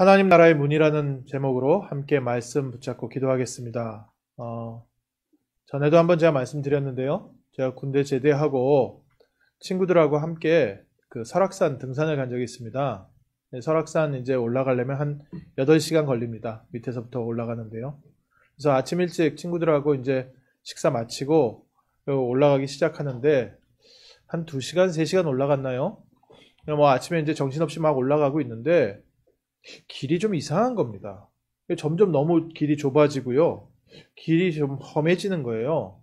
하나님 나라의 문이라는 제목으로 함께 말씀 붙잡고 기도하겠습니다. 어, 전에도 한번 제가 말씀드렸는데요. 제가 군대 제대하고 친구들하고 함께 그 설악산 등산을 간 적이 있습니다. 네, 설악산 이제 올라가려면 한 8시간 걸립니다. 밑에서부터 올라가는데요. 그래서 아침 일찍 친구들하고 이제 식사 마치고 올라가기 시작하는데 한 2시간, 3시간 올라갔나요? 뭐 아침에 이제 정신없이 막 올라가고 있는데 길이 좀 이상한 겁니다. 점점 너무 길이 좁아지고요. 길이 좀 험해지는 거예요.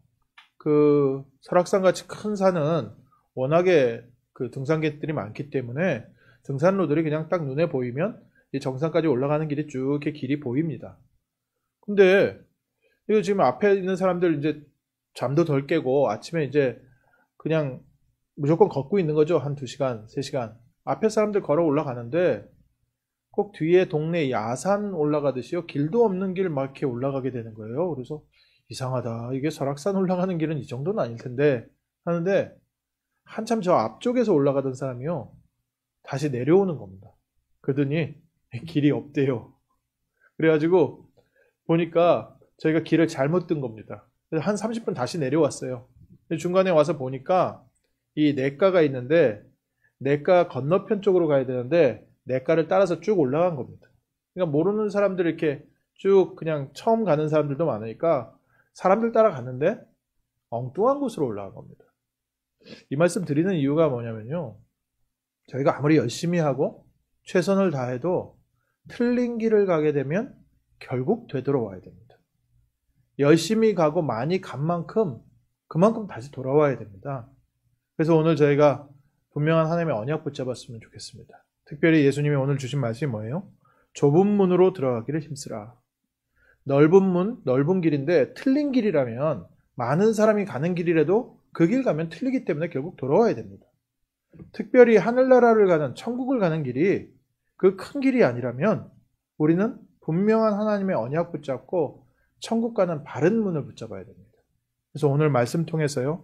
그 설악산 같이 큰 산은 워낙에 그 등산객들이 많기 때문에 등산로들이 그냥 딱 눈에 보이면 정상까지 올라가는 길이 쭉 이렇게 길이 보입니다. 근데 이거 지금 앞에 있는 사람들 이제 잠도 덜 깨고 아침에 이제 그냥 무조건 걷고 있는 거죠. 한 2시간, 3시간. 앞에 사람들 걸어 올라가는데 꼭 뒤에 동네 야산 올라가듯이요. 길도 없는 길 막 이렇게 올라가게 되는 거예요. 그래서 이상하다. 이게 설악산 올라가는 길은 이 정도는 아닐 텐데 하는데 한참 저 앞쪽에서 올라가던 사람이요. 다시 내려오는 겁니다. 그러더니 길이 없대요. 그래가지고 보니까 저희가 길을 잘못 든 겁니다. 한 30분 다시 내려왔어요. 중간에 와서 보니까 이 내과가 있는데 내과 건너편 쪽으로 가야 되는데 내과를 따라서 쭉 올라간 겁니다. 그러니까 모르는 사람들 이렇게 쭉 그냥 처음 가는 사람들도 많으니까 사람들 따라갔는데 엉뚱한 곳으로 올라간 겁니다. 이 말씀 드리는 이유가 뭐냐면요. 저희가 아무리 열심히 하고 최선을 다해도 틀린 길을 가게 되면 결국 되돌아와야 됩니다. 열심히 가고 많이 간 만큼 그만큼 다시 돌아와야 됩니다. 그래서 오늘 저희가 분명한 하나님의 언약 붙잡았으면 좋겠습니다. 특별히 예수님이 오늘 주신 말씀이 뭐예요? 좁은 문으로 들어가기를 힘쓰라. 넓은 문, 넓은 길인데 틀린 길이라면 많은 사람이 가는 길이라도 그 길 가면 틀리기 때문에 결국 돌아와야 됩니다. 특별히 하늘나라를 가는 천국을 가는 길이 그 큰 길이 아니라면 우리는 분명한 하나님의 언약 붙잡고 천국 가는 바른 문을 붙잡아야 됩니다. 그래서 오늘 말씀 통해서요.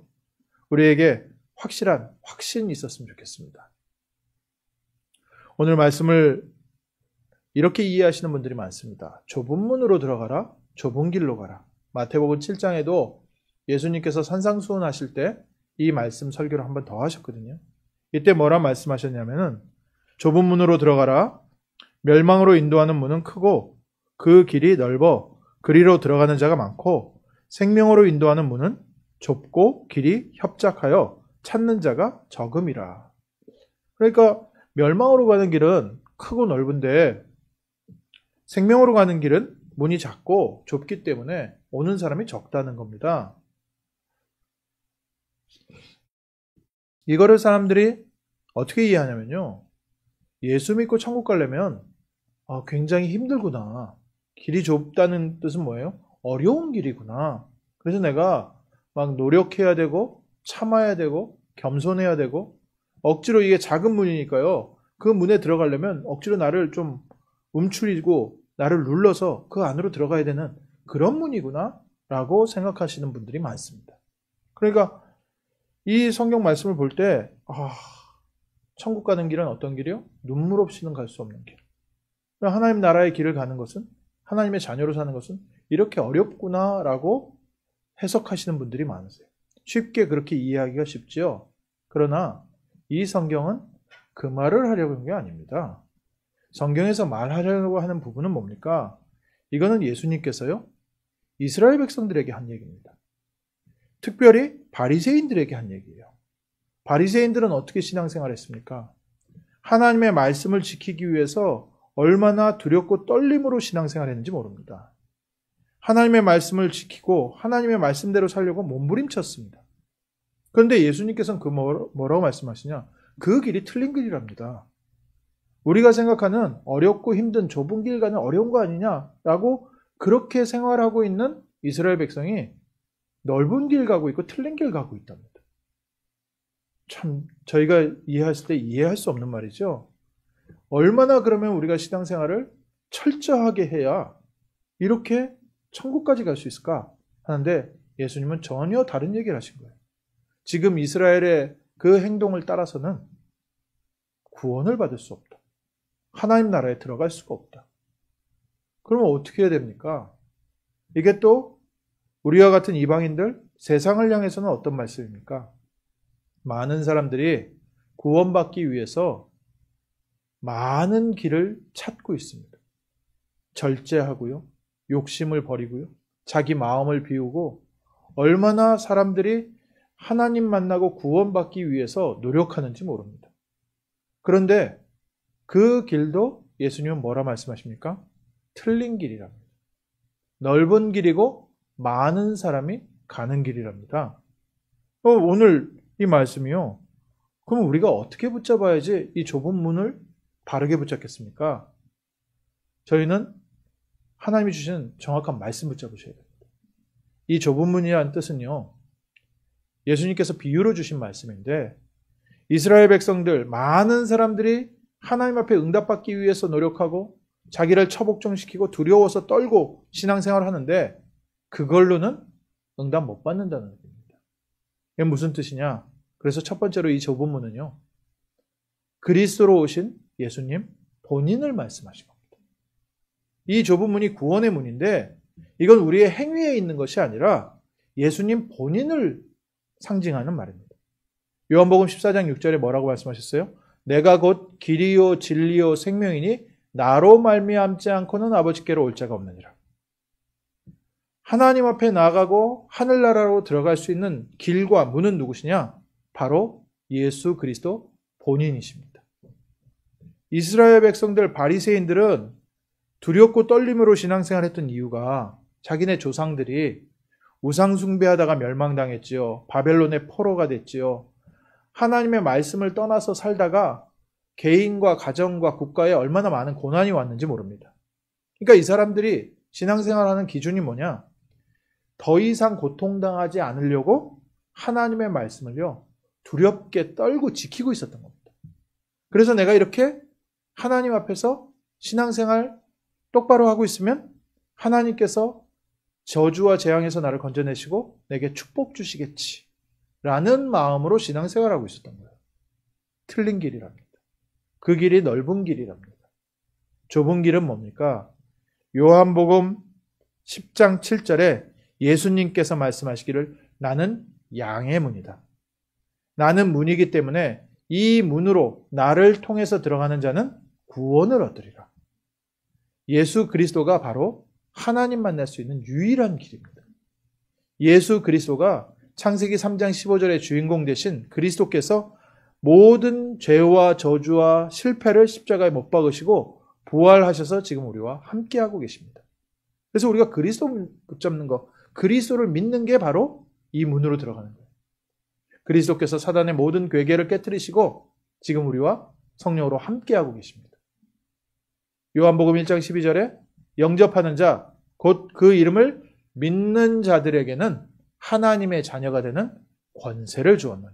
우리에게 확실한 확신이 있었으면 좋겠습니다. 오늘 말씀을 이렇게 이해하시는 분들이 많습니다. 좁은 문으로 들어가라, 좁은 길로 가라. 마태복음 7장에도 예수님께서 산상수원하실때 이 말씀 설교를 한 번 더 하셨거든요. 이때 뭐라 말씀하셨냐면은 좁은 문으로 들어가라. 멸망으로 인도하는 문은 크고 그 길이 넓어 그리로 들어가는 자가 많고 생명으로 인도하는 문은 좁고 길이 협착하여 찾는 자가 적음이라. 그러니까 멸망으로 가는 길은 크고 넓은데 생명으로 가는 길은 문이 작고 좁기 때문에 오는 사람이 적다는 겁니다. 이거를 사람들이 어떻게 이해하냐면요. 예수 믿고 천국 가려면 아, 굉장히 힘들구나. 길이 좁다는 뜻은 뭐예요? 어려운 길이구나. 그래서 내가 막 노력해야 되고 참아야 되고 겸손해야 되고 억지로 이게 작은 문이니까요. 그 문에 들어가려면 억지로 나를 좀 움츠리고 나를 눌러서 그 안으로 들어가야 되는 그런 문이구나 라고 생각하시는 분들이 많습니다. 그러니까 이 성경 말씀을 볼 때, 아, 천국 가는 길은 어떤 길이요? 눈물 없이는 갈 수 없는 길. 그러니까 하나님 나라의 길을 가는 것은, 하나님의 자녀로 사는 것은 이렇게 어렵구나 라고 해석하시는 분들이 많으세요. 쉽게 그렇게 이해하기가 쉽지요. 그러나 이 성경은 그 말을 하려고 한 게 아닙니다. 성경에서 말하려고 하는 부분은 뭡니까? 이거는 예수님께서요. 이스라엘 백성들에게 한 얘기입니다. 특별히 바리새인들에게 한 얘기예요. 바리새인들은 어떻게 신앙생활 했습니까? 하나님의 말씀을 지키기 위해서 얼마나 두렵고 떨림으로 신앙생활 했는지 모릅니다. 하나님의 말씀을 지키고 하나님의 말씀대로 살려고 몸부림쳤습니다. 그런데 예수님께서는 그 뭐라고 말씀하시냐? 그 길이 틀린 길이랍니다. 우리가 생각하는 어렵고 힘든 좁은 길 가는 어려운 거 아니냐라고 그렇게 생활하고 있는 이스라엘 백성이 넓은 길 가고 있고 틀린 길 가고 있답니다. 참 저희가 이해했을 때 이해할 수 없는 말이죠. 얼마나 그러면 우리가 시장 생활을 철저하게 해야 이렇게 천국까지 갈 수 있을까 하는데 예수님은 전혀 다른 얘기를 하신 거예요. 지금 이스라엘의 그 행동을 따라서는 구원을 받을 수 없다. 하나님 나라에 들어갈 수가 없다. 그러면 어떻게 해야 됩니까? 이게 또 우리와 같은 이방인들 세상을 향해서는 어떤 말씀입니까? 많은 사람들이 구원받기 위해서 많은 길을 찾고 있습니다. 절제하고요. 욕심을 버리고요. 자기 마음을 비우고 얼마나 사람들이 하나님 만나고 구원받기 위해서 노력하는지 모릅니다. 그런데 그 길도 예수님은 뭐라 말씀하십니까? 틀린 길이랍니다. 넓은 길이고 많은 사람이 가는 길이랍니다. 어, 오늘 이 말씀이요. 그럼 우리가 어떻게 붙잡아야지 이 좁은 문을 바르게 붙잡겠습니까? 저희는 하나님이 주신 정확한 말씀 붙잡으셔야 됩니다. 이 좁은 문이라는 뜻은요. 예수님께서 비유로 주신 말씀인데 이스라엘 백성들 많은 사람들이 하나님 앞에 응답받기 위해서 노력하고 자기를 처복종시키고 두려워서 떨고 신앙생활을 하는데 그걸로는 응답 못 받는다는 얘기입니다. 이게 무슨 뜻이냐? 그래서 첫 번째로 이 조본문은요. 그리스도로 오신 예수님 본인을 말씀하신 겁니다. 이 조본문이 구원의 문인데 이건 우리의 행위에 있는 것이 아니라 예수님 본인을 상징하는 말입니다. 요한복음 14장 6절에 뭐라고 말씀하셨어요? 내가 곧 길이요 진리요 생명이니 나로 말미암지 않고는 아버지께로 올 자가 없느니라. 하나님 앞에 나가고 하늘나라로 들어갈 수 있는 길과 문은 누구시냐? 바로 예수 그리스도 본인이십니다. 이스라엘 백성들 바리새인들은 두렵고 떨림으로 신앙생활했던 이유가 자기네 조상들이 우상숭배하다가 멸망당했지요. 바벨론의 포로가 됐지요. 하나님의 말씀을 떠나서 살다가 개인과 가정과 국가에 얼마나 많은 고난이 왔는지 모릅니다. 그러니까 이 사람들이 신앙생활하는 기준이 뭐냐? 더 이상 고통당하지 않으려고 하나님의 말씀을요, 두렵게 떨고 지키고 있었던 겁니다. 그래서 내가 이렇게 하나님 앞에서 신앙생활 똑바로 하고 있으면 하나님께서 저주와 재앙에서 나를 건져내시고 내게 축복 주시겠지. 라는 마음으로 신앙생활하고 있었던 거예요. 틀린 길이랍니다. 그 길이 넓은 길이랍니다. 좁은 길은 뭡니까? 요한복음 10장 7절에 예수님께서 말씀하시기를 나는 양의 문이다. 나는 문이기 때문에 이 문으로 나를 통해서 들어가는 자는 구원을 얻으리라. 예수 그리스도가 바로 하나님 만날 수 있는 유일한 길입니다. 예수 그리스도가 창세기 3장 15절의 주인공 대신 그리스도께서 모든 죄와 저주와 실패를 십자가에 못 박으시고 부활하셔서 지금 우리와 함께하고 계십니다. 그래서 우리가 그리스도 붙잡는 거, 그리스도를 믿는 게 바로 이 문으로 들어가는 거예요. 그리스도께서 사단의 모든 괴계를 깨뜨리시고 지금 우리와 성령으로 함께하고 계십니다. 요한복음 1장 12절에 영접하는 자, 곧 그 이름을 믿는 자들에게는 하나님의 자녀가 되는 권세를 주었느니.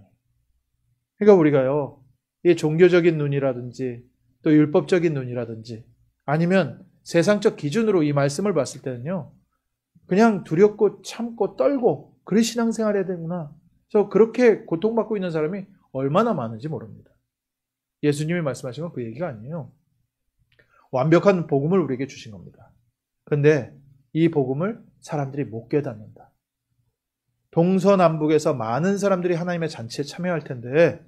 그러니까 우리가요, 이 종교적인 눈이라든지, 또 율법적인 눈이라든지, 아니면 세상적 기준으로 이 말씀을 봤을 때는요, 그냥 두렵고 참고 떨고, 그래 신앙생활 해야 되구나. 저 그렇게 고통받고 있는 사람이 얼마나 많은지 모릅니다. 예수님이 말씀하신 건 그 얘기가 아니에요. 완벽한 복음을 우리에게 주신 겁니다. 근데 이 복음을 사람들이 못 깨닫는다. 동서남북에서 많은 사람들이 하나님의 잔치에 참여할 텐데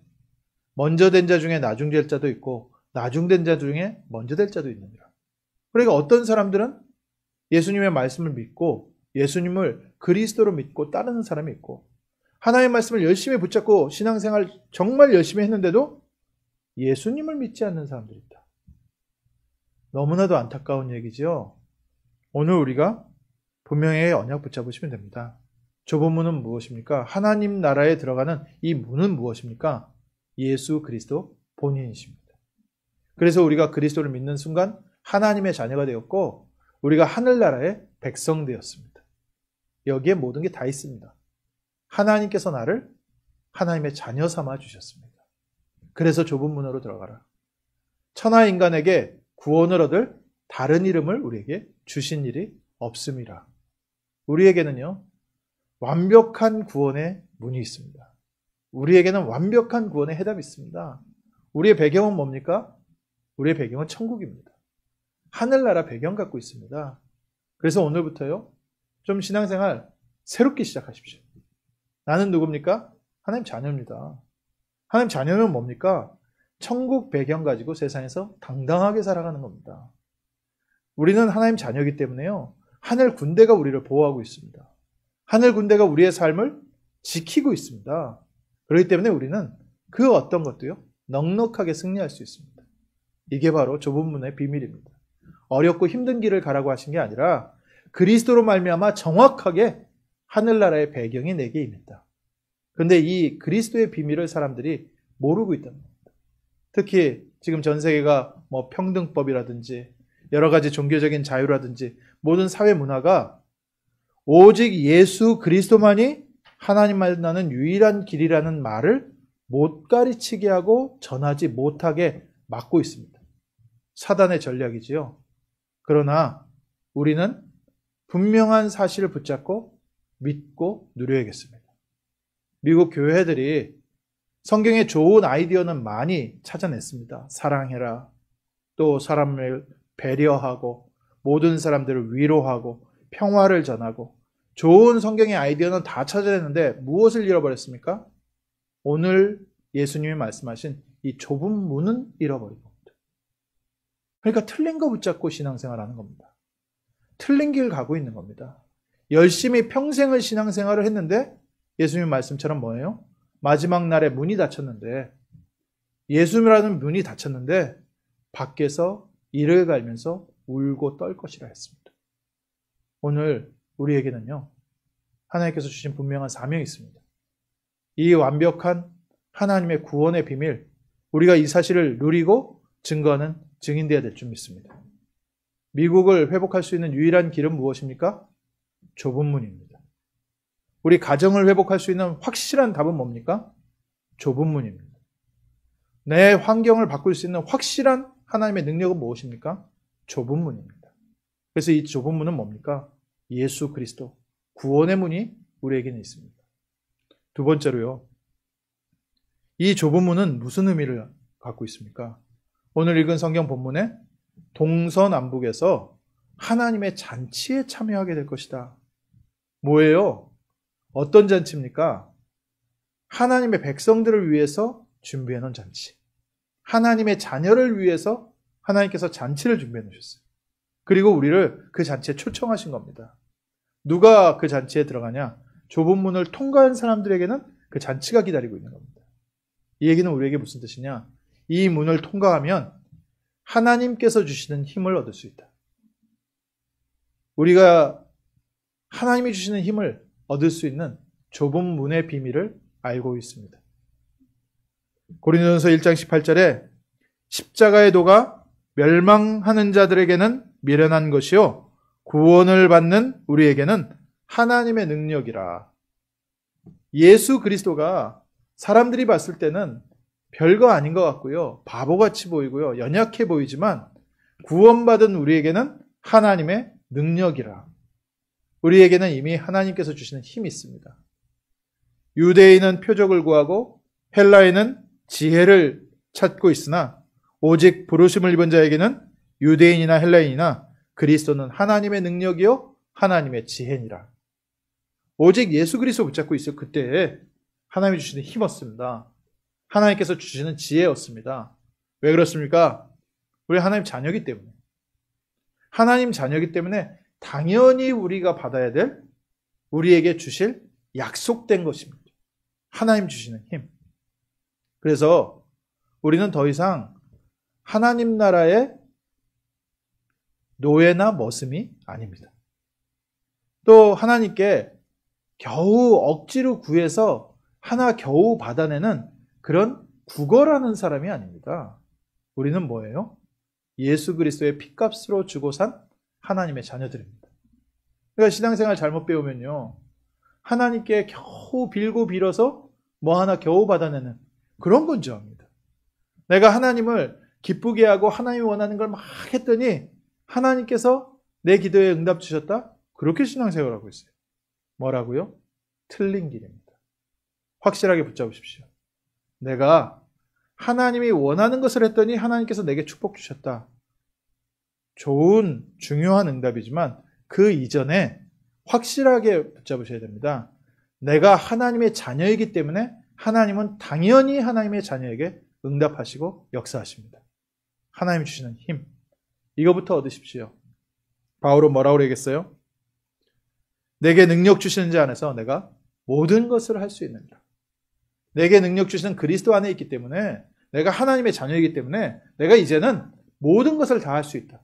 먼저 된 자 중에 나중 될 자도 있고 나중 된 자 중에 먼저 될 자도 있느니라. 그러니까 어떤 사람들은 예수님의 말씀을 믿고 예수님을 그리스도로 믿고 따르는 사람이 있고 하나님의 말씀을 열심히 붙잡고 신앙생활 정말 열심히 했는데도 예수님을 믿지 않는 사람들이 있다. 너무나도 안타까운 얘기지요. 오늘 우리가 분명히 언약 붙잡으시면 됩니다. 좁은문은 무엇입니까? 하나님 나라에 들어가는 이 문은 무엇입니까? 예수 그리스도 본인이십니다. 그래서 우리가 그리스도를 믿는 순간 하나님의 자녀가 되었고 우리가 하늘나라의 백성 되었습니다. 여기에 모든 게 다 있습니다. 하나님께서 나를 하나님의 자녀 삼아 주셨습니다. 그래서 좁은 문으로 들어가라. 천하 인간에게 구원을 얻을 다른 이름을 우리에게 주신 일이 없습니다. 우리에게는요, 완벽한 구원의 문이 있습니다. 우리에게는 완벽한 구원의 해답이 있습니다. 우리의 배경은 뭡니까? 우리의 배경은 천국입니다. 하늘나라 배경 갖고 있습니다. 그래서 오늘부터요, 좀 신앙생활 새롭게 시작하십시오. 나는 누굽니까? 하나님 자녀입니다. 하나님 자녀는 뭡니까? 천국 배경 가지고 세상에서 당당하게 살아가는 겁니다. 우리는 하나님 자녀이기 때문에요. 하늘 군대가 우리를 보호하고 있습니다. 하늘 군대가 우리의 삶을 지키고 있습니다. 그렇기 때문에 우리는 그 어떤 것도요, 넉넉하게 승리할 수 있습니다. 이게 바로 좁은 문의 비밀입니다. 어렵고 힘든 길을 가라고 하신 게 아니라 그리스도로 말미암아 정확하게 하늘나라의 배경이 내게 있다. 그런데이 그리스도의 비밀을 사람들이 모르고 있다는 겁니다. 특히 지금 전 세계가 뭐 평등법이라든지 여러 가지 종교적인 자유라든지 모든 사회 문화가 오직 예수 그리스도만이 하나님 만나는 유일한 길이라는 말을 못 가르치게 하고 전하지 못하게 막고 있습니다. 사단의 전략이지요. 그러나 우리는 분명한 사실을 붙잡고 믿고 누려야겠습니다. 미국 교회들이 성경의 좋은 아이디어는 많이 찾아냈습니다. 사랑해라. 또 사람을 배려하고 모든 사람들을 위로하고 평화를 전하고 좋은 성경의 아이디어는 다 찾아냈는데 무엇을 잃어버렸습니까? 오늘 예수님이 말씀하신 이 좁은 문은 잃어버린 겁니다. 그러니까 틀린 거 붙잡고 신앙생활 하는 겁니다. 틀린 길 가고 있는 겁니다. 열심히 평생을 신앙생활을 했는데 예수님 말씀처럼 뭐예요? 마지막 날에 문이 닫혔는데 예수라는 문이 닫혔는데 밖에서 이를 갈면서 울고 떨 것이라 했습니다. 오늘 우리에게는요, 하나님께서 주신 분명한 사명이 있습니다. 이 완벽한 하나님의 구원의 비밀, 우리가 이 사실을 누리고 증거하는 증인되어야 될 줄 믿습니다. 미국을 회복할 수 있는 유일한 길은 무엇입니까? 좁은 문입니다. 우리 가정을 회복할 수 있는 확실한 답은 뭡니까? 좁은 문입니다. 내 환경을 바꿀 수 있는 확실한 하나님의 능력은 무엇입니까? 좁은 문입니다. 그래서 이 좁은 문은 뭡니까? 예수 그리스도 구원의 문이 우리에게는 있습니다. 두 번째로요. 이 좁은 문은 무슨 의미를 갖고 있습니까? 오늘 읽은 성경 본문에 동서남북에서 하나님의 잔치에 참여하게 될 것이다. 뭐예요? 어떤 잔치입니까? 하나님의 백성들을 위해서 준비해 놓은 잔치. 하나님의 자녀를 위해서 하나님께서 잔치를 준비해 놓으셨어요. 그리고 우리를 그 잔치에 초청하신 겁니다. 누가 그 잔치에 들어가냐? 좁은 문을 통과한 사람들에게는 그 잔치가 기다리고 있는 겁니다. 이 얘기는 우리에게 무슨 뜻이냐? 이 문을 통과하면 하나님께서 주시는 힘을 얻을 수 있다. 우리가 하나님이 주시는 힘을 얻을 수 있는 좁은 문의 비밀을 알고 있습니다. 고린도전서 1장 18절에 십자가의 도가 멸망하는 자들에게는 미련한 것이요 구원을 받는 우리에게는 하나님의 능력이라. 예수 그리스도가 사람들이 봤을 때는 별거 아닌 것 같고요. 바보같이 보이고요. 연약해 보이지만 구원받은 우리에게는 하나님의 능력이라. 우리에게는 이미 하나님께서 주시는 힘이 있습니다. 유대인은 표적을 구하고 헬라인은 지혜를 찾고 있으나 오직 부르심을 입은 자에게는 유대인이나 헬라인이나 그리스도는 하나님의 능력이요 하나님의 지혜니라. 오직 예수 그리스도 붙잡고 있어 그때에 하나님이 주시는 힘었습니다. 하나님께서 주시는 지혜였습니다. 왜 그렇습니까? 우리 하나님 자녀기 때문에. 하나님 자녀기 때문에 당연히 우리가 받아야 될 우리에게 주실 약속된 것입니다. 하나님 주시는 힘. 그래서 우리는 더 이상 하나님 나라의 노예나 머슴이 아닙니다. 또 하나님께 겨우 억지로 구해서 하나 겨우 받아내는 그런 구걸하는 사람이 아닙니다. 우리는 뭐예요? 예수 그리스도의 피값으로 주고 산 하나님의 자녀들입니다. 그러니까 신앙생활 잘못 배우면요. 하나님께 겨우 빌고 빌어서 뭐 하나 겨우 받아내는 그런 건지합니다. 내가 하나님을 기쁘게 하고 하나님이 원하는 걸 막 했더니 하나님께서 내 기도에 응답 주셨다? 그렇게 신앙생활 하고 있어요. 뭐라고요? 틀린 길입니다. 확실하게 붙잡으십시오. 내가 하나님이 원하는 것을 했더니 하나님께서 내게 축복 주셨다. 좋은, 중요한 응답이지만 그 이전에 확실하게 붙잡으셔야 됩니다. 내가 하나님의 자녀이기 때문에 하나님은 당연히 하나님의 자녀에게 응답하시고 역사하십니다. 하나님 주시는 힘. 이거부터 얻으십시오. 바울은 뭐라고 그러겠어요? 내게 능력 주시는 자 안에서 내가 모든 것을 할 수있느니 내게 능력 주시는 그리스도 안에 있기 때문에 내가 하나님의 자녀이기 때문에 내가 이제는 모든 것을 다 할 수 있다.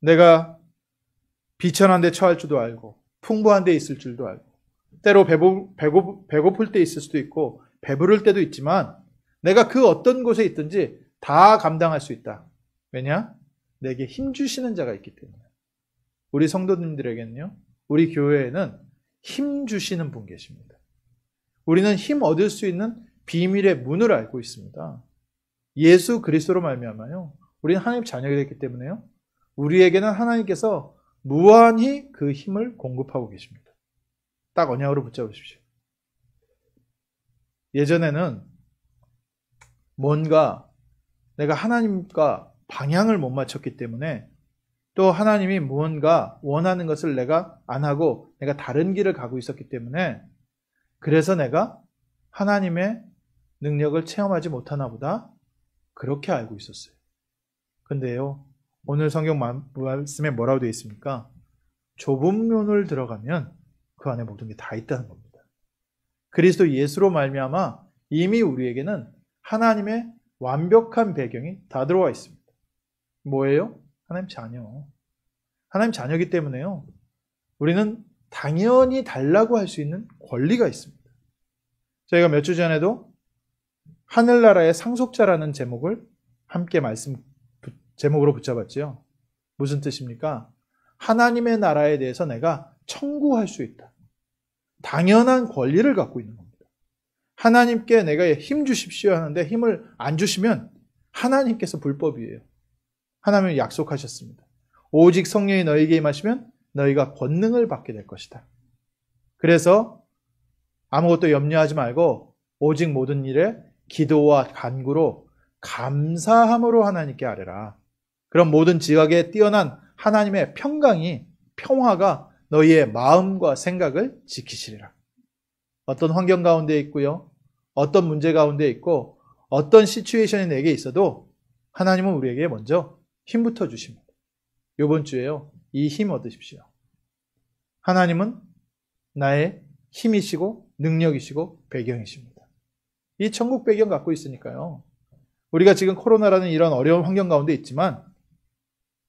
내가 비천한 데 처할 줄도 알고 풍부한 데 있을 줄도 알고 때로 배고, 배고, 배고플 때 있을 수도 있고 배부를 때도 있지만 내가 그 어떤 곳에 있든지 다 감당할 수 있다. 왜냐? 내게 힘 주시는 자가 있기 때문에. 우리 성도님들에게는요. 우리 교회에는 힘 주시는 분 계십니다. 우리는 힘 얻을 수 있는 비밀의 문을 알고 있습니다. 예수 그리스도로 말미암아요. 우리는 하나님 자녀가 됐기 때문에요. 우리에게는 하나님께서 무한히 그 힘을 공급하고 계십니다. 딱 언약으로 붙잡으십시오. 예전에는 뭔가 내가 하나님과 방향을 못 맞췄기 때문에 또 하나님이 무언가 원하는 것을 내가 안 하고 내가 다른 길을 가고 있었기 때문에 그래서 내가 하나님의 능력을 체험하지 못하나 보다 그렇게 알고 있었어요. 근데요, 오늘 성경 말씀에 뭐라고 되어 있습니까? 좁은 면을 들어가면 그 안에 모든 게 다 있다는 겁니다. 그리스도 예수로 말미암아 이미 우리에게는 하나님의 완벽한 배경이 다 들어와 있습니다. 뭐예요? 하나님 자녀. 하나님 자녀이기 때문에요. 우리는 당연히 달라고 할 수 있는 권리가 있습니다. 저희가 몇 주 전에도 하늘나라의 상속자라는 제목을 함께 말씀 제목으로 붙잡았지요. 무슨 뜻입니까? 하나님의 나라에 대해서 내가 청구할 수 있다. 당연한 권리를 갖고 있는 겁니다. 하나님께 내가 힘 주십시오 하는데 힘을 안 주시면 하나님께서 불법이에요. 하나님은 약속하셨습니다. 오직 성령이 너희에게 임하시면 너희가 권능을 받게 될 것이다. 그래서 아무것도 염려하지 말고 오직 모든 일에 기도와 간구로 감사함으로 하나님께 아뢰라. 그럼 모든 지각에 뛰어난 하나님의 평강이 평화가 너희의 마음과 생각을 지키시리라. 어떤 환경 가운데 있고요. 어떤 문제 가운데 있고 어떤 시츄에이션이 내게 있어도 하나님은 우리에게 먼저 힘부터 주십니다. 요번 주에요. 이 힘 얻으십시오. 하나님은 나의 힘이시고 능력이시고 배경이십니다. 이 천국 배경 갖고 있으니까요. 우리가 지금 코로나라는 이런 어려운 환경 가운데 있지만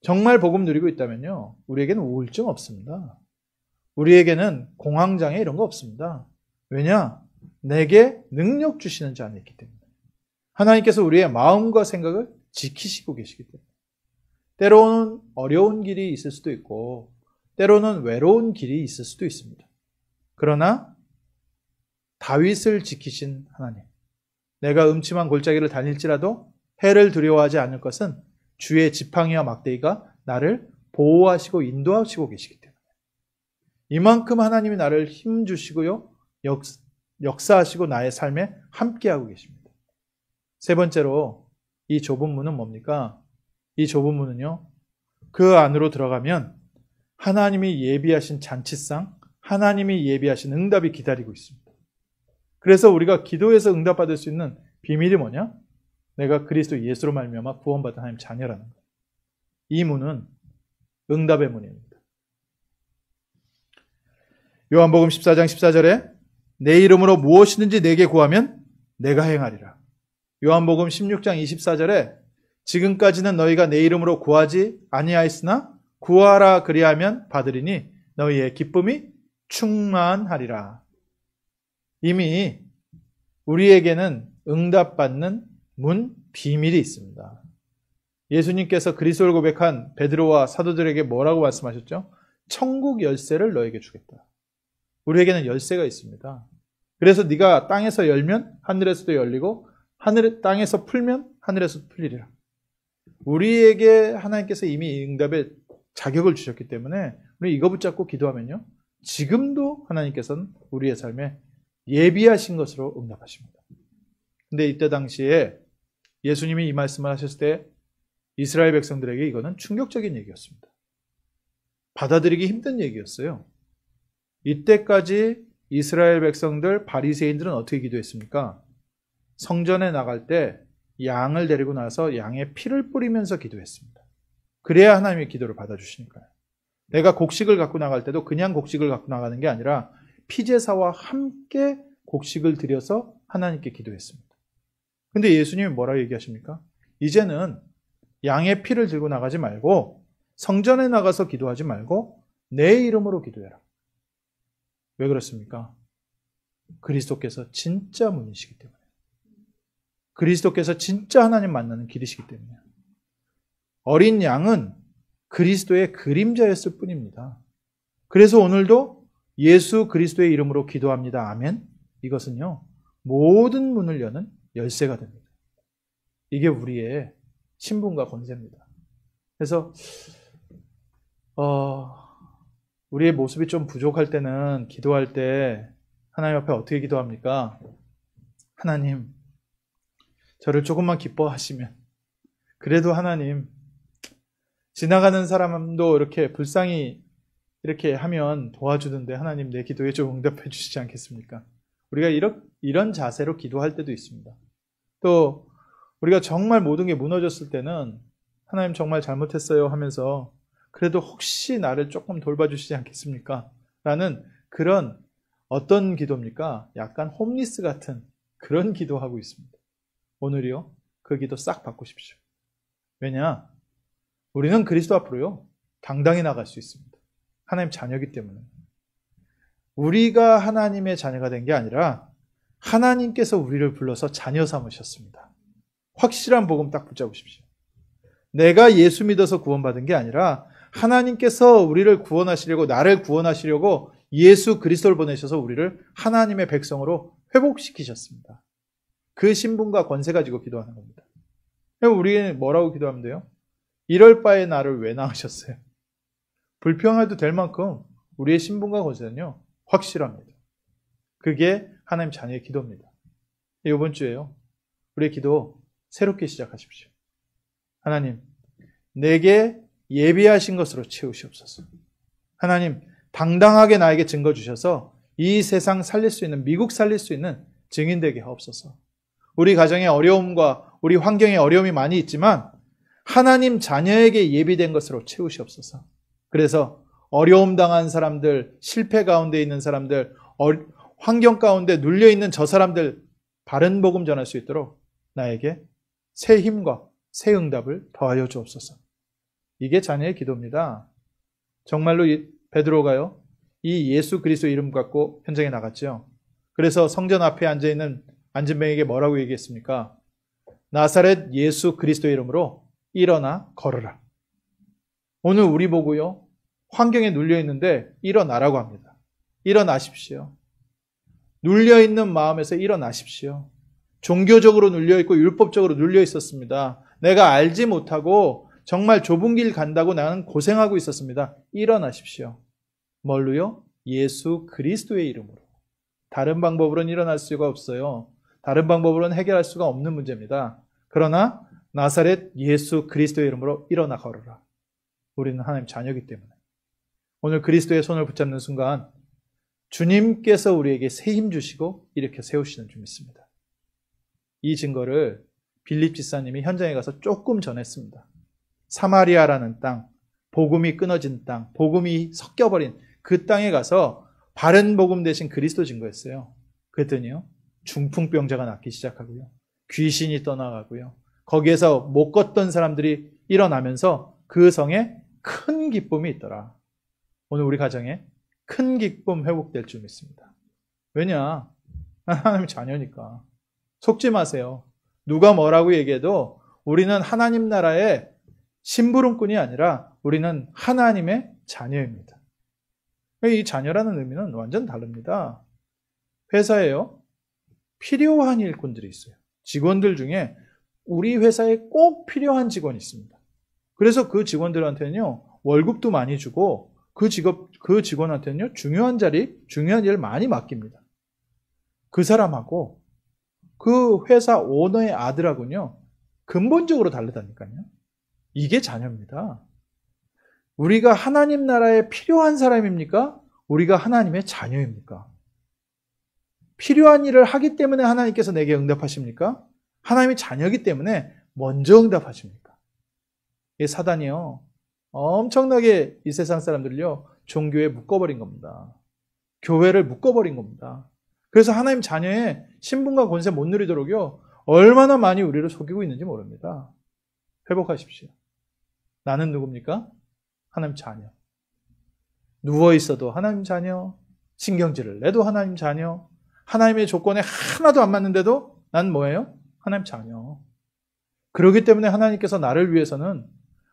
정말 복음 누리고 있다면요. 우리에게는 우울증 없습니다. 우리에게는 공황장애 이런 거 없습니다. 왜냐? 내게 능력 주시는 자 안에 있기 때문에. 하나님께서 우리의 마음과 생각을 지키시고 계시기 때문에. 때로는 어려운 길이 있을 수도 있고, 때로는 외로운 길이 있을 수도 있습니다. 그러나, 다윗을 지키신 하나님. 내가 음침한 골짜기를 다닐지라도 해를 두려워하지 않을 것은 주의 지팡이와 막대기가 나를 보호하시고 인도하시고 계시기 때문에. 이만큼 하나님이 나를 힘 주시고요. 역, 역사하시고 나의 삶에 함께하고 계십니다. 세 번째로 이 좁은 문은 뭡니까? 이 좁은 문은요. 그 안으로 들어가면 하나님이 예비하신 잔치상, 하나님이 예비하신 응답이 기다리고 있습니다. 그래서 우리가 기도에서 응답받을 수 있는 비밀이 뭐냐? 내가 그리스도 예수로 말미암아 구원받은 하나님 자녀라는 거예요. 이 문은 응답의 문입니다. 요한복음 14장 14절에 내 이름으로 무엇이든지 내게 구하면 내가 행하리라. 요한복음 16장 24절에 지금까지는 너희가 내 이름으로 구하지 아니하였으나 구하라 그리하면 받으리니 너희의 기쁨이 충만하리라. 이미 우리에게는 응답받는 문 비밀이 있습니다. 예수님께서 그리스도를 고백한 베드로와 사도들에게 뭐라고 말씀하셨죠? 천국 열쇠를 너에게 주겠다. 우리에게는 열쇠가 있습니다. 그래서 네가 땅에서 열면 하늘에서도 열리고 하늘 땅에서 풀면 하늘에서 도 풀리리라. 우리에게 하나님께서 이미 응답의 자격을 주셨기 때문에 우리 이거 붙잡고 기도하면요. 지금도 하나님께서는 우리의 삶에 예비하신 것으로 응답하십니다. 근데 이때 당시에 예수님이 이 말씀을 하셨을 때 이스라엘 백성들에게 이거는 충격적인 얘기였습니다. 받아들이기 힘든 얘기였어요. 이때까지 이스라엘 백성들 바리새인들은 어떻게 기도했습니까? 성전에 나갈 때 양을 데리고 나서 양의 피를 뿌리면서 기도했습니다. 그래야 하나님의 기도를 받아주시니까요. 내가 곡식을 갖고 나갈 때도 그냥 곡식을 갖고 나가는 게 아니라 피제사와 함께 곡식을 드려서 하나님께 기도했습니다. 근데 예수님이 뭐라고 얘기하십니까? 이제는 양의 피를 들고 나가지 말고 성전에 나가서 기도하지 말고 내 이름으로 기도해라. 왜 그렇습니까? 그리스도께서 진짜 문이시기 때문에. 그리스도께서 진짜 하나님 만나는 길이시기 때문에. 어린 양은 그리스도의 그림자였을 뿐입니다. 그래서 오늘도 예수 그리스도의 이름으로 기도합니다. 아멘. 이것은요, 모든 문을 여는 열쇠가 됩니다. 이게 우리의 신분과 권세입니다. 그래서, 어, 우리의 모습이 좀 부족할 때는 기도할 때 하나님 앞에 어떻게 기도합니까? 하나님, 저를 조금만 기뻐하시면. 그래도 하나님, 지나가는 사람도 이렇게 불쌍히 이렇게 하면 도와주는데 하나님 내 기도에 좀 응답해 주시지 않겠습니까? 우리가 이런, 이런 자세로 기도할 때도 있습니다. 또 우리가 정말 모든 게 무너졌을 때는 하나님 정말 잘못했어요 하면서 그래도 혹시 나를 조금 돌봐주시지 않겠습니까? 라는 그런 어떤 기도입니까? 약간 홈리스 같은 그런 기도하고 있습니다. 오늘이요. 그 기도 싹 바꾸십시오. 왜냐? 우리는 그리스도 앞으로요. 당당히 나갈 수 있습니다. 하나님 자녀이기 때문에. 우리가 하나님의 자녀가 된 게 아니라 하나님께서 우리를 불러서 자녀 삼으셨습니다. 확실한 복음 딱 붙잡으십시오. 내가 예수 믿어서 구원받은 게 아니라 하나님께서 우리를 구원하시려고 나를 구원하시려고 예수 그리스도를 보내셔서 우리를 하나님의 백성으로 회복시키셨습니다. 그 신분과 권세 가지고 기도하는 겁니다. 우리는 뭐라고 기도하면 돼요? 이럴 바에 나를 왜 낳으셨어요? 불평해도 될 만큼 우리의 신분과 권세는요 확실합니다. 그게 하나님 자녀의 기도입니다. 이번 주에요. 우리의 기도 새롭게 시작하십시오. 하나님, 내게 예비하신 것으로 채우시옵소서. 하나님, 당당하게 나에게 증거 주셔서 이 세상 살릴 수 있는, 미국 살릴 수 있는 증인 되게 하옵소서. 우리 가정의 어려움과 우리 환경의 어려움이 많이 있지만 하나님 자녀에게 예비된 것으로 채우시옵소서. 그래서 어려움 당한 사람들, 실패 가운데 있는 사람들, 어, 환경 가운데 눌려 있는 저 사람들 바른 복음 전할 수 있도록 나에게 새 힘과 새 응답을 더하여 주옵소서. 이게 자녀의 기도입니다. 정말로 베드로가요. 이 예수 그리스도 이름 갖고 현장에 나갔죠. 그래서 성전 앞에 앉아 있는 안진병에게 뭐라고 얘기했습니까? 나사렛 예수 그리스도 이름으로 일어나 걸으라. 오늘 우리 보고요. 환경에 눌려 있는데 일어나라고 합니다. 일어나십시오. 눌려 있는 마음에서 일어나십시오. 종교적으로 눌려 있고 율법적으로 눌려 있었습니다. 내가 알지 못하고 정말 좁은 길 간다고 나는 고생하고 있었습니다. 일어나십시오. 뭘로요? 예수 그리스도의 이름으로. 다른 방법으로는 일어날 수가 없어요. 다른 방법으로는 해결할 수가 없는 문제입니다. 그러나 나사렛 예수 그리스도의 이름으로 일어나 걸어라. 우리는 하나님 자녀이기 때문에. 오늘 그리스도의 손을 붙잡는 순간 주님께서 우리에게 새 힘 주시고 이렇게 세우시는 줄 믿습니다. 이 증거를 빌립 지사님이 현장에 가서 조금 전했습니다. 사마리아라는 땅, 복음이 끊어진 땅, 복음이 섞여버린 그 땅에 가서 바른 복음 대신 그리스도 증거했어요. 그랬더니요. 중풍병자가 낫기 시작하고요. 귀신이 떠나가고요. 거기에서 못 걷던 사람들이 일어나면서 그 성에 큰 기쁨이 있더라. 오늘 우리 가정에 큰 기쁨 회복될 줄 믿습니다. 왜냐? 하나님 자녀니까. 속지 마세요. 누가 뭐라고 얘기해도 우리는 하나님 나라에 심부름꾼이 아니라 우리는 하나님의 자녀입니다. 이 자녀라는 의미는 완전 다릅니다. 회사에요. 필요한 일꾼들이 있어요. 직원들 중에 우리 회사에 꼭 필요한 직원이 있습니다. 그래서 그 직원들한테는요, 월급도 많이 주고, 그 직업, 그 직원한테는요, 중요한 자리, 중요한 일을 많이 맡깁니다. 그 사람하고, 그 회사 오너의 아들하고는요, 근본적으로 다르다니까요. 이게 자녀입니다. 우리가 하나님 나라에 필요한 사람입니까? 우리가 하나님의 자녀입니까? 필요한 일을 하기 때문에 하나님께서 내게 응답하십니까? 하나님의 자녀이기 때문에 먼저 응답하십니까? 이 예, 사단이요. 엄청나게 이 세상 사람들을요. 종교에 묶어버린 겁니다. 교회를 묶어버린 겁니다. 그래서 하나님 자녀의 신분과 권세 못 누리도록요. 얼마나 많이 우리를 속이고 있는지 모릅니다. 회복하십시오. 나는 누굽니까? 하나님 자녀. 누워 있어도 하나님 자녀. 신경질을 내도 하나님 자녀. 하나님의 조건에 하나도 안 맞는데도 난 뭐예요? 하나님 자녀. 그러기 때문에 하나님께서 나를 위해서는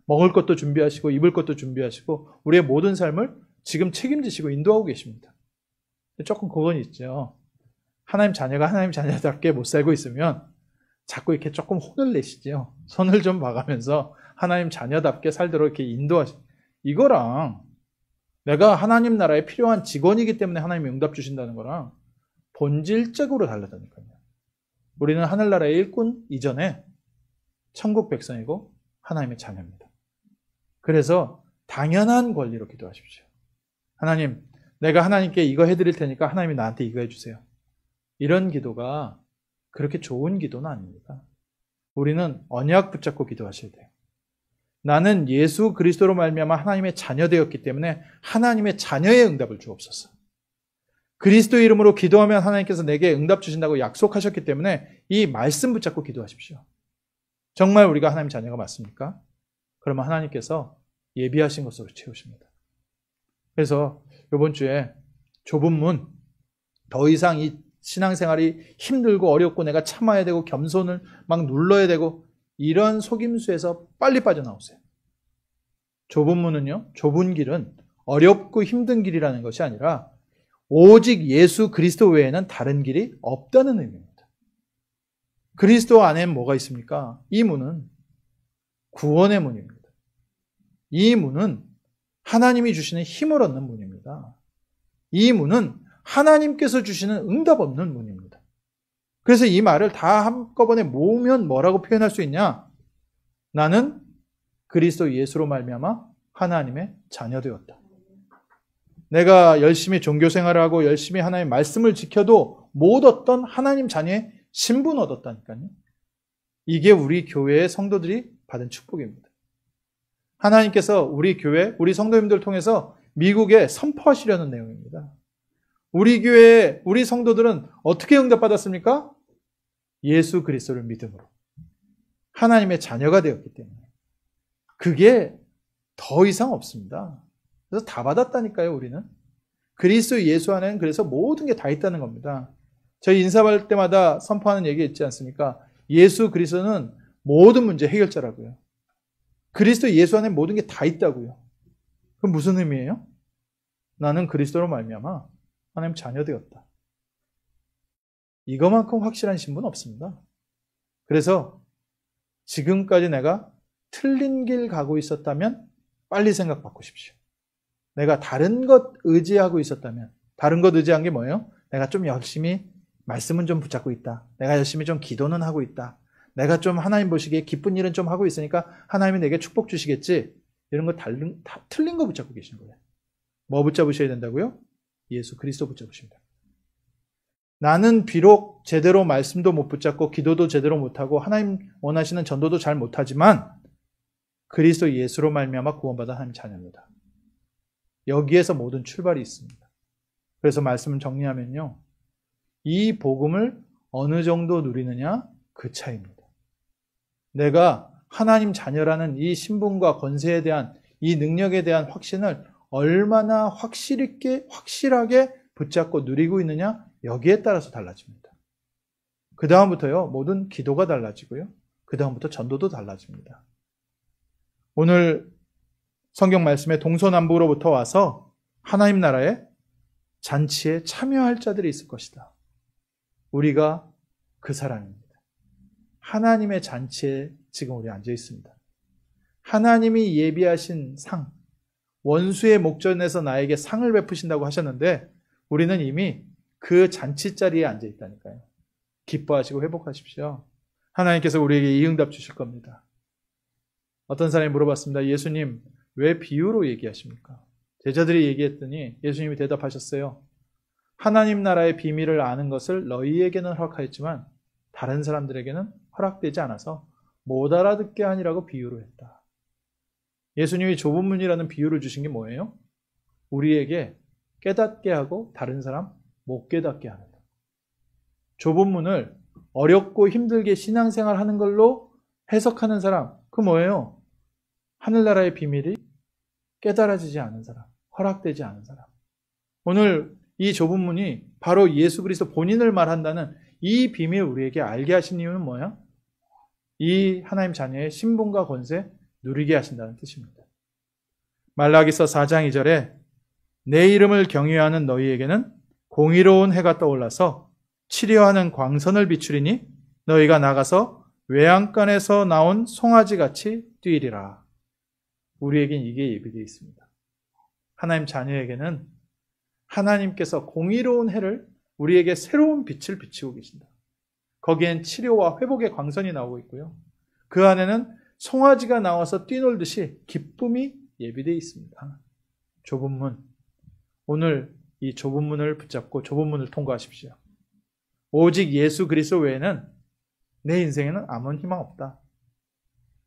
먹을 것도 준비하시고 입을 것도 준비하시고 우리의 모든 삶을 지금 책임지시고 인도하고 계십니다. 조금 그건 있죠. 하나님 자녀가 하나님 자녀답게 못 살고 있으면 자꾸 이렇게 조금 혼을 내시죠. 손을 좀 봐가면서 하나님 자녀답게 살도록 이렇게 인도하시. 이거랑 내가 하나님 나라에 필요한 직원이기 때문에 하나님이 응답 주신다는 거랑 본질적으로 달라다니까요 우리는 하늘나라의 일꾼 이전에 천국 백성이고 하나님의 자녀입니다. 그래서 당연한 권리로 기도하십시오. 하나님, 내가 하나님께 이거 해드릴 테니까 하나님이 나한테 이거 해주세요. 이런 기도가 그렇게 좋은 기도는 아닙니다. 우리는 언약 붙잡고 기도하셔야 돼요. 나는 예수 그리스도로 말미암아 하나님의 자녀 되었기 때문에 하나님의 자녀의 응답을 주옵소서. 그리스도 이름으로 기도하면 하나님께서 내게 응답 주신다고 약속하셨기 때문에 이 말씀 붙잡고 기도하십시오. 정말 우리가 하나님 자녀가 맞습니까? 그러면 하나님께서 예비하신 것으로 채우십니다. 그래서 이번 주에 좁은 문, 더 이상 이 신앙생활이 힘들고 어렵고 내가 참아야 되고 겸손을 막 눌러야 되고 이런 속임수에서 빨리 빠져나오세요. 좁은 문은요, 좁은 길은 어렵고 힘든 길이라는 것이 아니라 오직 예수 그리스도 외에는 다른 길이 없다는 의미입니다. 그리스도 안에 뭐가 있습니까? 이 문은 구원의 문입니다. 이 문은 하나님이 주시는 힘을 얻는 문입니다. 이 문은 하나님께서 주시는 응답 없는 문입니다. 그래서 이 말을 다 한꺼번에 모으면 뭐라고 표현할 수 있냐? 나는 그리스도 예수로 말미암아 하나님의 자녀 되었다. 내가 열심히 종교 생활을 하고 열심히 하나님의 말씀을 지켜도 못 얻던 하나님 자녀의 신분 얻었다니까요. 이게 우리 교회의 성도들이 받은 축복입니다. 하나님께서 우리 교회, 우리 성도님들 통해서 미국에 선포하시려는 내용입니다. 우리 교회 우리 성도들은 어떻게 응답받았습니까? 예수 그리스도를 믿음으로 하나님의 자녀가 되었기 때문에 그게 더 이상 없습니다. 그래서 다 받았다니까요, 우리는. 그리스도 예수 안에는 그래서 모든 게 다 있다는 겁니다. 저희 인사할 때마다 선포하는 얘기 있지 않습니까? 예수 그리스도는 모든 문제 해결자라고요. 그리스도 예수 안에 모든 게 다 있다고요. 그럼 무슨 의미예요? 나는 그리스도로 말미암아 하나님 자녀 되었다. 이것만큼 확실한 신분 없습니다. 그래서 지금까지 내가 틀린 길 가고 있었다면 빨리 생각 바꾸십시오. 내가 다른 것 의지하고 있었다면 다른 것 의지한 게 뭐예요? 내가 좀 열심히 말씀은 좀 붙잡고 있다. 내가 열심히 좀 기도는 하고 있다. 내가 좀 하나님 보시기에 기쁜 일은 좀 하고 있으니까 하나님이 내게 축복 주시겠지. 이런 거 다른, 다 틀린 거 붙잡고 계시는 거예요. 뭐 붙잡으셔야 된다고요? 예수 그리스도 붙잡으십니다. 나는 비록 제대로 말씀도 못 붙잡고 기도도 제대로 못하고 하나님 원하시는 전도도 잘 못하지만 그리스도 예수로 말미암아 구원받은 하나님 자녀입니다. 여기에서 모든 출발이 있습니다. 그래서 말씀을 정리하면요. 이 복음을 어느 정도 누리느냐 그 차이입니다. 내가 하나님 자녀라는 이 신분과 권세에 대한 이 능력에 대한 확신을 얼마나 확실하게, 확실하게 붙잡고 누리고 있느냐, 여기에 따라서 달라집니다. 그 다음부터요, 모든 기도가 달라지고요. 그 다음부터 전도도 달라집니다. 오늘 성경 말씀에 동서남북으로부터 와서 하나님 나라에 잔치에 참여할 자들이 있을 것이다. 우리가 그 사람입니다. 하나님의 잔치에 지금 우리 앉아 있습니다. 하나님이 예비하신 상, 원수의 목전에서 나에게 상을 베푸신다고 하셨는데 우리는 이미 그 잔치 자리에 앉아 있다니까요. 기뻐하시고 회복하십시오. 하나님께서 우리에게 이 응답 주실 겁니다. 어떤 사람이 물어봤습니다. 예수님, 왜 비유로 얘기하십니까? 제자들이 얘기했더니 예수님이 대답하셨어요. 하나님 나라의 비밀을 아는 것을 너희에게는 허락하였지만 다른 사람들에게는 허락되지 않아서 못 알아듣게 하니라고 비유로 했다. 예수님이 좁은 문이라는 비유를 주신 게 뭐예요? 우리에게 깨닫게 하고 다른 사람 못 깨닫게 하는 좁은 문을 어렵고 힘들게 신앙생활 하는 걸로 해석하는 사람, 그 뭐예요? 하늘나라의 비밀이 깨달아지지 않은 사람, 허락되지 않은 사람. 오늘 이 좁은 문이 바로 예수 그리스도 본인을 말한다는 이 비밀 우리에게 알게 하신 이유는 뭐야? 이 하나님 자녀의 신분과 권세, 누리게 하신다는 뜻입니다. 말라기서 4장 2절에 내 이름을 경외하는 너희에게는 공의로운 해가 떠올라서 치료하는 광선을 비추리니 너희가 나가서 외양간에서 나온 송아지같이 뛰리라. 우리에겐 이게 예비되어 있습니다. 하나님 자녀에게는 하나님께서 공의로운 해를 우리에게 새로운 빛을 비치고 계신다. 거기엔 치료와 회복의 광선이 나오고 있고요. 그 안에는 송아지가 나와서 뛰놀듯이 기쁨이 예비되어 있습니다. 좁은 문. 오늘 이 좁은 문을 붙잡고 좁은 문을 통과하십시오. 오직 예수 그리스도 외에는 내 인생에는 아무 런 희망 없다.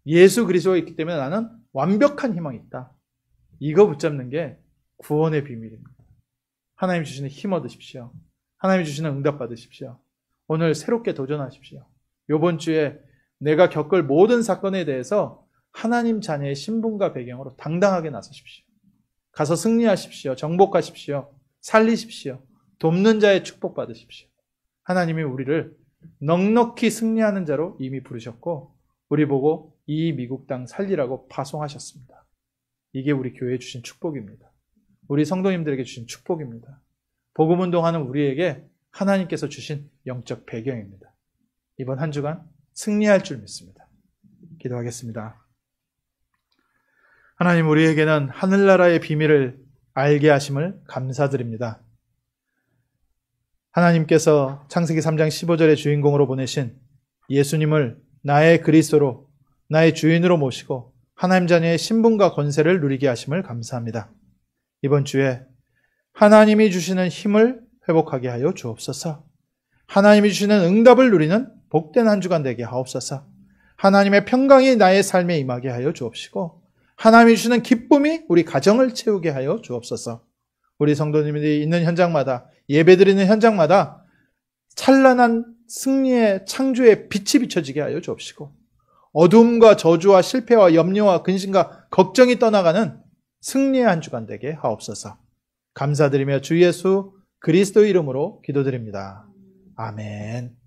예수 그리스도가 있기 때문에 나는 완벽한 희망이 있다. 이거 붙잡는 게 구원의 비밀입니다. 하나님 주시는 힘 얻으십시오. 하나님 주시는 응답 받으십시오. 오늘 새롭게 도전하십시오. 요번 주에 내가 겪을 모든 사건에 대해서 하나님 자녀의 신분과 배경으로 당당하게 나서십시오. 가서 승리하십시오. 정복하십시오. 살리십시오. 돕는 자의 축복 받으십시오. 하나님이 우리를 넉넉히 승리하는 자로 이미 부르셨고, 우리 보고 이 미국 땅 살리라고 파송하셨습니다. 이게 우리 교회에 주신 축복입니다. 우리 성도님들에게 주신 축복입니다. 복음 운동하는 우리에게 하나님께서 주신 영적 배경입니다. 이번 한 주간 승리할 줄 믿습니다. 기도하겠습니다. 하나님 우리에게는 하늘나라의 비밀을 알게 하심을 감사드립니다. 하나님께서 창세기 3장 15절의 주인공으로 보내신 예수님을 나의 그리스도로 나의 주인으로 모시고 하나님 자녀의 신분과 권세를 누리게 하심을 감사합니다. 이번 주에 하나님이 주시는 힘을 회복하게 하여 주옵소서. 하나님이 주시는 응답을 누리는 복된 한 주간 되게 하옵소서. 하나님의 평강이 나의 삶에 임하게 하여 주옵시고 하나님이 주시는 기쁨이 우리 가정을 채우게 하여 주옵소서. 우리 성도님들이 있는 현장마다 예배드리는 현장마다 찬란한 승리의 창조의 빛이 비춰지게 하여 주옵시고 어둠과 저주와 실패와 염려와 근심과 걱정이 떠나가는 승리의 한 주간 되게 하옵소서. 감사드리며 주 예수 그리스도 이름으로 기도드립니다. 아멘.